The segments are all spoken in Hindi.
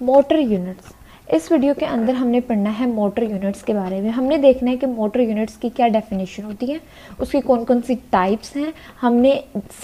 motor units इस वीडियो के अंदर हमने पढ़ना है मोटर यूनिट्स के बारे में हमने देखना है कि मोटर यूनिट्स की क्या डेफिनेशन होती है उसकी कौन कौन सी टाइप्स हैं हमने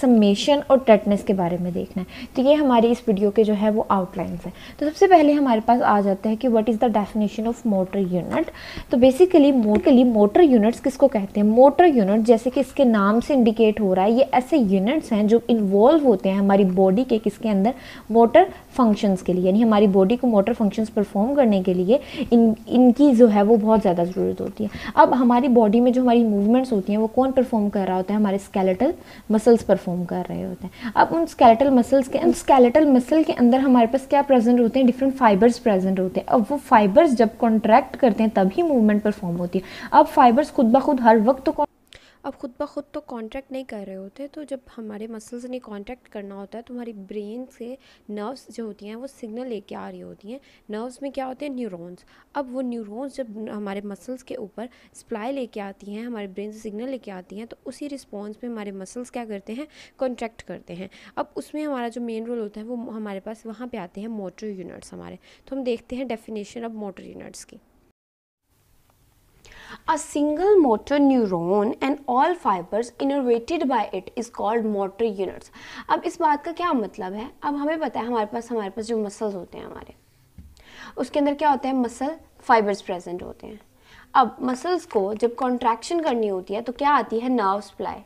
समेशन और टेटनेस के बारे में देखना है तो ये हमारी इस वीडियो के जो है वो आउटलाइंस हैं तो सबसे पहले हमारे पास आ जाता है कि what is the definition of motor unit तो बेसिकली मोटली मोटर यूनिट्स किसको कहते हैं मोटर यूनिट जैसे कि इसके नाम से इंडिकेट हो रहा है ये ऐसे यूनिट्स हैं जो इन्वॉल्व होते हैं हमारी बॉडी के किसके अंदर मोटर फंक्शंस के लिए यानी हमारी बॉडी को मोटर फंक्शंस परफॉर्म करने के लिए इन इनकी जो है वो बहुत ज़्यादा ज़रूरत होती है अब हमारी बॉडी में जो हमारी मूवमेंट्स होती हैं वो कौन परफॉर्म कर रहा होता है हमारे स्केलेटल मसल्स परफॉर्म कर रहे होते हैं अब उन स्केलेटल मसल्स के स्केलेटल मसल के अंदर हमारे पास क्या प्रेजेंट होते हैं डिफरेंट फाइबर्स प्रेजेंट होते हैं अब वो फाइबर्स जब कॉन्ट्रैक्ट करते हैं तभी मूवमेंट परफॉर्म होती है अब फाइबर्स खुद ब खुद हर वक्त तो अब ख़ुद ब खुद तो कॉन्ट्रैक्ट नहीं कर रहे होते तो जब हमारे मसल्स ने कॉन्ट्रैक्ट करना होता है तो हमारी ब्रेन से नर्व्स जो होती हैं वो सिग्नल लेके आ रही होती हैं नर्व्स में क्या होते हैं न्यूरॉन्स अब वो न्यूरॉन्स जब हमारे मसल्स के ऊपर सप्लाई लेके आती हैं हमारे ब्रेन से सिग्नल लेके आती हैं तो उसी रिस्पॉन्स में हमारे मसल्स क्या करते हैं कॉन्ट्रैक्ट करते हैं अब उसमें हमारा जो मेन रोल होता है वो हमारे पास वहाँ पर आते हैं मोटर यूनिट्स हमारे तो हम देखते हैं डेफिनेशन ऑफ मोटर यूनिट्स की A single motor neuron and all fibers innervated by it is called motor units. अब इस बात का क्या मतलब है अब हमें पता है हमारे पास हमारे पास जो मसल्स होते हैं हमारे उसके अंदर क्या होते हैं मसल फाइबर्स प्रेजेंट होते हैं अब मसल्स को जब कॉन्ट्रैक्शन करनी होती है तो क्या आती है नर्व सप्लाई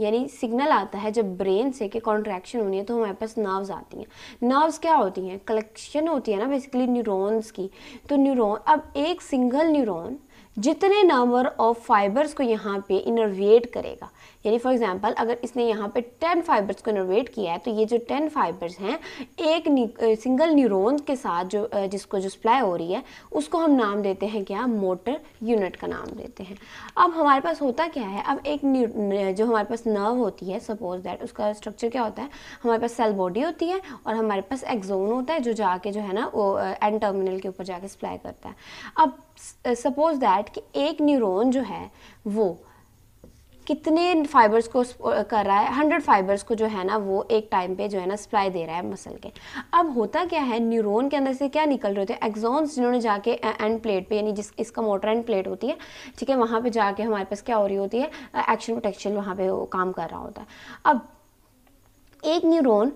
यानी सिग्नल आता है जब ब्रेन से कि कॉन्ट्रैक्शन होनी है तो हमारे पास नर्व्स आती हैं नर्व्स क्या होती हैं कलेक्शन होती है ना बेसिकली न्यूरॉन्स की तो न्यूरॉन अब एक सिंगल न्यूरॉन जितने नंबर ऑफ फाइबर्स को यहाँ पे इनोवेट करेगा यानी फॉर एग्जांपल अगर इसने यहाँ पे टेन फाइबर्स को इनोवेट किया है तो ये जो टेन फाइबर्स हैं एक सिंगल न्यूरॉन के साथ जो जिसको जो सप्लाई हो रही है उसको हम नाम देते हैं क्या मोटर यूनिट का नाम देते हैं अब हमारे पास होता क्या है अब एक जो हमारे पास नर्व होती है सपोज दैट उसका स्ट्रक्चर क्या होता है हमारे पास सेल बॉडी होती है और हमारे पास एक्जोन होता है जो जाके जो है ना वो एंड टर्मिनल के ऊपर जाके सप्लाई करता है अब सपोज uh, दैट कि एक न्यूरॉन जो है वो कितने फाइबर्स को uh, कर रहा है हंड्रेड फाइबर्स को जो है ना वो एक टाइम पे जो है ना सप्लाई दे रहा है मसल के अब होता क्या है न्यूरॉन के अंदर से क्या निकल रहे होते हैं एग्जॉन्स जिन्होंने जाके एंड uh, प्लेट पे यानी जिस इसका मोटर एंड प्लेट होती है ठीक है वहाँ पे जाके हमारे पास क्या हो रही होती है एक्शन प्रोटेक्शन वहाँ पे काम कर रहा होता है अब एक न्यूरोन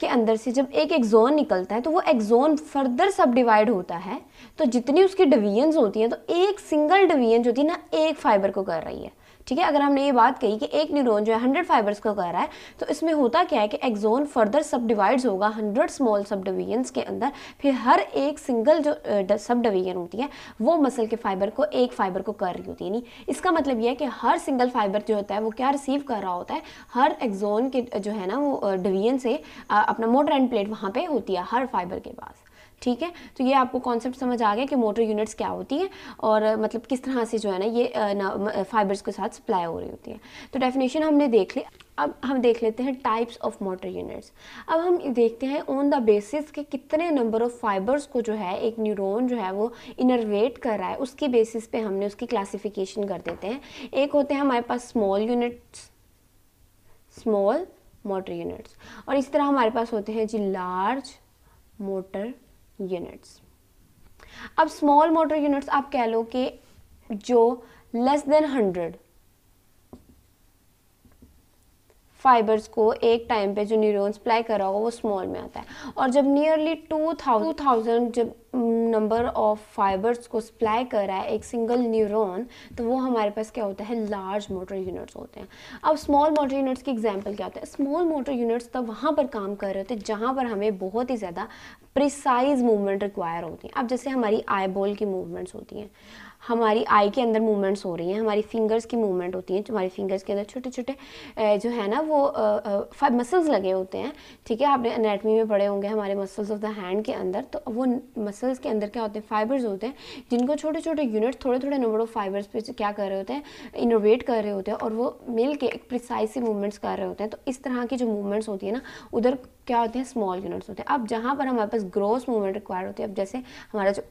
के अंदर से जब एक एक्जोन निकलता है तो वो एक्जोन फर्दर सब डिवाइड होता है तो जितनी उसकी डिवीजन होती हैं तो एक सिंगल डिवीजन जो होती है ना एक फाइबर को कर रही है ठीक है अगर हमने ये बात कही कि एक न्यूरॉन जो है हंड्रेड फाइबर्स को कर रहा है तो इसमें होता क्या है कि एक्जोन फर्दर सब डिवाइड्स होगा हंड्रेड स्मॉल सब डिवीजन्स के अंदर फिर हर एक सिंगल जो सब डिवीजन होती है वो मसल के फाइबर को एक फाइबर को कर रही होती है यानी इसका मतलब यह है कि हर सिंगल फाइबर जो होता है वो क्या रिसीव कर रहा होता है हर एक्जोन के जो है ना वो डिवीजन से अपना मोटर एंड प्लेट वहाँ पर होती है हर फाइबर के पास ठीक है तो ये आपको कॉन्सेप्ट समझ आ गया कि मोटर यूनिट्स क्या होती हैं और मतलब किस तरह से जो है ना ये फाइबर्स के साथ सप्लाई हो रही होती है तो डेफिनेशन हमने देख ली अब हम देख लेते हैं टाइप्स ऑफ मोटर यूनिट्स अब हम देखते हैं ऑन द बेसिस के कितने नंबर ऑफ फाइबर्स को जो है एक न्यूरॉन जो है वो इनरवेट कर रहा है उसकी बेसिस पे हमने उसकी क्लासिफिकेशन कर देते हैं एक होते हैं हमारे पास small units small motor units और इस तरह हमारे पास होते हैं जी लार्ज मोटर यूनिट्स अब स्मॉल मोटर यूनिट्स आप कह लो कि जो लेस देन हंड्रेड फाइबर्स को एक टाइम पे जो न्यूरोन सप्लाई कर रहा होगा वो स्मॉल में आता है और जब नियरली टू थाउजेंड जब नंबर ऑफ फाइबर्स को सप्लाई कर रहा है एक सिंगल न्यूरॉन तो वो हमारे पास क्या होता है लार्ज मोटर यूनिट्स होते हैं अब स्मॉल मोटर यूनिट्स की एग्जांपल क्या होता है स्मॉल मोटर यूनिट्स तब वहाँ पर काम कर रहे होते हैं जहाँ पर हमें बहुत ही ज़्यादा प्रिसाइज मूवमेंट रिक्वायर होती हैं अब जैसे हमारी आई बॉल की मूवमेंट्स होती हैं हमारी आई के अंदर मूवमेंट्स हो रही हैं हमारी फिंगर्स की मूवमेंट होती हैं हमारी फिंगर्स के अंदर छोटे छोटे जो है ना वो मसल्स लगे होते हैं ठीक है आपने अनेटमी में पढ़े होंगे हमारे मसल्स ऑफ द हैंड के अंदर तो वो मसल्स के अंदर क्या होते हैं फाइबर्स होते हैं जिनको छोटे छोटे यूनिट थोड़े थोड़े नंबर ऑफ फाइबर्स पे क्या कर रहे होते हैं इनोवेट कर रहे होते हैं और वो मिल के एक प्रिसाइस मूवमेंट्स कर रहे होते हैं तो इस तरह की जो मूवमेंट्स होती है ना उधर क्या होते हैं स्मॉल यूनिट्स होते हैं अब जहाँ पर हमारे पास ग्रोस मूवमेंट रिक्वायर होती है अब जैसे हमारा जो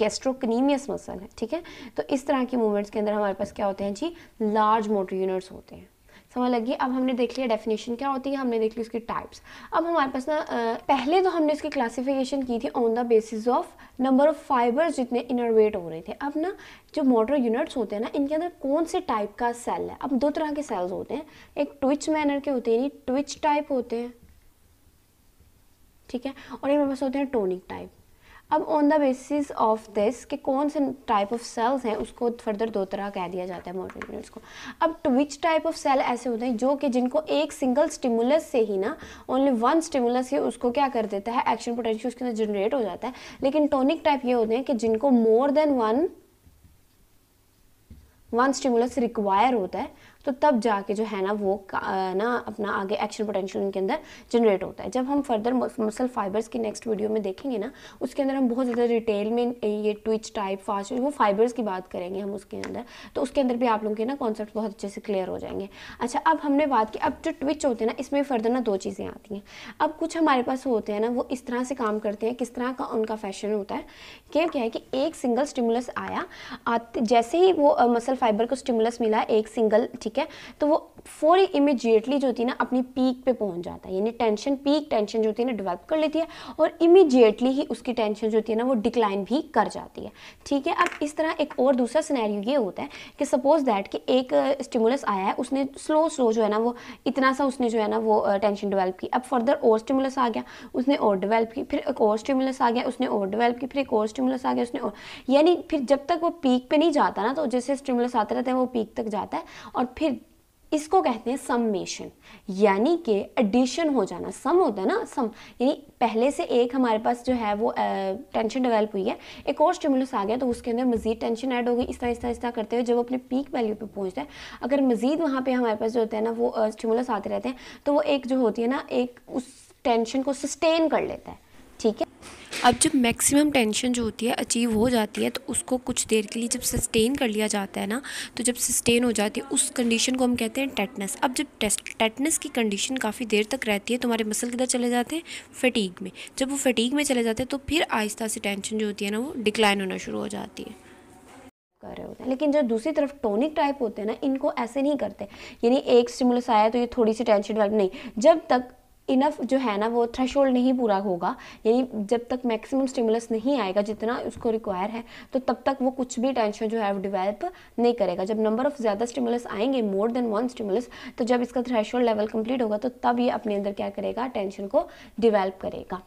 गेस्ट्रोकनीमियस मसल है ठीक है तो इस तरह के मूवमेंट्स के अंदर हमारे पास क्या होते हैं जी लार्ज मोटर यूनिट्स होते हैं समझ लगी अब हमने देख लिया डेफिनेशन क्या होती है हमने देख ली उसकी टाइप्स अब हमारे पास ना पहले तो हमने इसकी क्लासिफिकेशन की थी on the basis of number of fibres जितने इनरवेट हो रहे थे अब ना जो मोटर यूनिट्स होते हैं ना इनके अंदर कौन से टाइप का सेल है अब दो तरह के सेल्स होते हैं एक ट्विच मैनर के होते हैं ट्विच टाइप होते हैं ठीक है और एक मेरे पास होते हैं टोनिक टाइप अब on the basis of this कि कौन से टाइप ऑफ सेल्स हैं उसको फर्दर दो तरह कह दिया जाता है मोटर यूनिट्स को अब विच टाइप ऑफ सेल ऐसे होते हैं जो कि जिनको एक सिंगल स्टिमुलस से ही ना ओनली वन स्टिमुलस ही उसको क्या कर देता है एक्शन पोटेंशियल उसके अंदर जनरेट हो जाता है लेकिन टोनिक टाइप ये होते हैं कि जिनको more than one one stimulus require होता है तो तब जाके जो है ना वो ना अपना आगे एक्शन पोटेंशियल उनके अंदर जनरेट होता है जब हम फर्दर मसल फाइबर्स की नेक्स्ट वीडियो में देखेंगे ना उसके अंदर हम बहुत ज़्यादा डिटेल में ये ट्विच टाइप फास्ट वो फाइबर्स की बात करेंगे हम उसके अंदर तो उसके अंदर भी आप लोगों के ना कॉन्सेप्ट बहुत अच्छे से क्लियर हो जाएंगे अच्छा अब हमने बात की अब जो ट्विच होते हैं ना इसमें फर्दर ना दो चीज़ें आती हैं अब कुछ हमारे पास होते हैं ना वो इस तरह से काम करते हैं किस तरह का उनका फैशन होता है क्या क्या है कि एक सिंगल स्टिमुलस आया आते जैसे ही वो मसल फाइबर को स्टिमुलस मिला एक सिंगल ठीक ठीक है तो वो फोरी इमीजिएटली जो होती है ना अपनी पीक पे पहुंच जाता है यानी टेंशन पीक टेंशन जो होती है ना डेवलप कर लेती है और इमीजिएटली ही उसकी टेंशन जो होती है ना वो डिक्लाइन भी कर जाती है ठीक है अब इस तरह एक और दूसरा सिनेरियो ये होता है कि सपोज दैट कि एक स्टिमुलस आया है उसने स्लो स्लो जो है ना वो इतना सा उसने जो है ना वो टेंशन डिवेल्प की अब फर्दर और स्टिमुलस आ गया उसने और डिवेल्प की फिर एक और स्टिमुलस आ गया उसने और डिवेल्प की फिर एक और स्टिमुलस आ गया उसने और यानी फिर जब तक वो पीक पे नहीं जाता ना तो जैसे स्टिमुलस आते रहते हैं वो पीक तक जाता है और फिर इसको कहते हैं सम्मेशन यानी कि एडिशन हो जाना सम होता है ना सम यानी पहले से एक हमारे पास जो है वो टेंशन डेवलप हुई है एक और स्टिमुलस आ गया तो उसके अंदर मजीद टेंशन ऐड हो गई इस तरह इस तरह इस तरह करते हुए जब वो अपने पीक वैल्यू पे पहुंचता है अगर मजीद वहाँ पे हमारे पास जो होता है ना वो स्टिमुलस आते रहते हैं तो वो एक जो होती है ना एक उस टेंशन को सस्टेन कर लेता है ठीक है अब जब मैक्सिमम टेंशन जो होती है अचीव हो जाती है तो उसको कुछ देर के लिए जब सस्टेन कर लिया जाता है ना तो जब सस्टेन हो जाती है उस कंडीशन को हम कहते हैं टेटनेस अब जब टेटनेस की कंडीशन काफ़ी देर तक रहती है तुम्हारे तो मसल किधर चले जाते हैं फटीक में जब वो फटीक में चले जाते हैं तो फिर आहिस्ता से टेंशन जो होती है ना वो डिक्लाइन होना शुरू हो जाती है कर रहे होते हैं लेकिन जो दूसरी तरफ टोनिक टाइप होते हैं ना इनको ऐसे नहीं करते यानी एक स्टिमुलस आया तो ये थोड़ी सी टेंशन डेवलप नहीं जब तक इनफ जो है ना वो थ्रेश नहीं पूरा होगा यानी जब तक मैक्सिमम स्टिमुलस नहीं आएगा जितना उसको रिक्वायर है तो तब तक वो कुछ भी टेंशन जो है वो डिवेल्प नहीं करेगा जब नंबर ऑफ ज़्यादा स्टिमुलस आएंगे मोर देन वन स्टिमुलस तो जब इसका थ्रेश लेवल कंप्लीट होगा तो तब ये अपने अंदर क्या करेगा टेंशन को डिवेल्प करेगा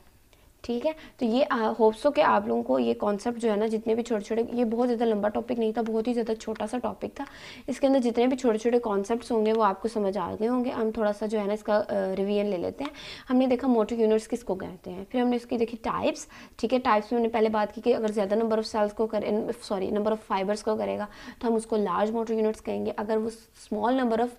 ठीक है तो ये होप्स हो कि आप लोगों को ये कॉन्सेप्ट जो है ना जितने भी छोटे छोटे ये बहुत ज़्यादा लंबा टॉपिक नहीं था बहुत ही ज़्यादा छोटा सा टॉपिक था इसके अंदर जितने भी छोटे छोटे कॉन्सेप्ट्स होंगे वो आपको समझ आ गए होंगे हम थोड़ा सा जो है ना इसका रिवीजन ले लेते हैं हमने देखा मोटर यूनिट्स किसको कहते हैं फिर हमने इसकी देखी टाइप्स ठीक है टाइप्स में हमने पहले बात की कि अगर ज़्यादा नंबर ऑफ़ सेल्स को करें सॉरी नंबर ऑफ़ फाइबर्स को करेगा तो हम उसको लार्ज मोटर यूनिट्स कहेंगे अगर वो स्मॉल नंबर ऑफ़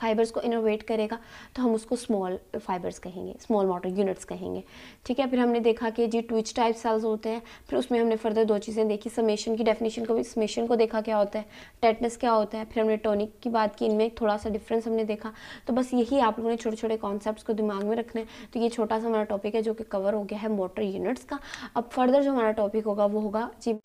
फाइबर्स को इनोवेट करेगा तो हम उसको स्मॉल फाइबर्स कहेंगे स्मॉल मोटर यूनिट्स कहेंगे ठीक है फिर हमने देखा कि जी ट्विच टाइप सेल्स होते हैं फिर उसमें हमने फर्दर दो चीज़ें देखी समेशन की डेफिनेशन को भी समेशन को देखा क्या होता है टेटनस क्या होता है फिर हमने टोनिक की बात की इनमें थोड़ा सा डिफरेंस हमने देखा तो बस यही आप लोगों ने छोटे छोटे कॉन्सेप्ट को दिमाग में रखना है तो ये छोटा सा हमारा टॉपिक है जो कि कवर हो गया है मोटर यूनिट्स का अब फर्दर जो हमारा टॉपिक होगा वो होगा जी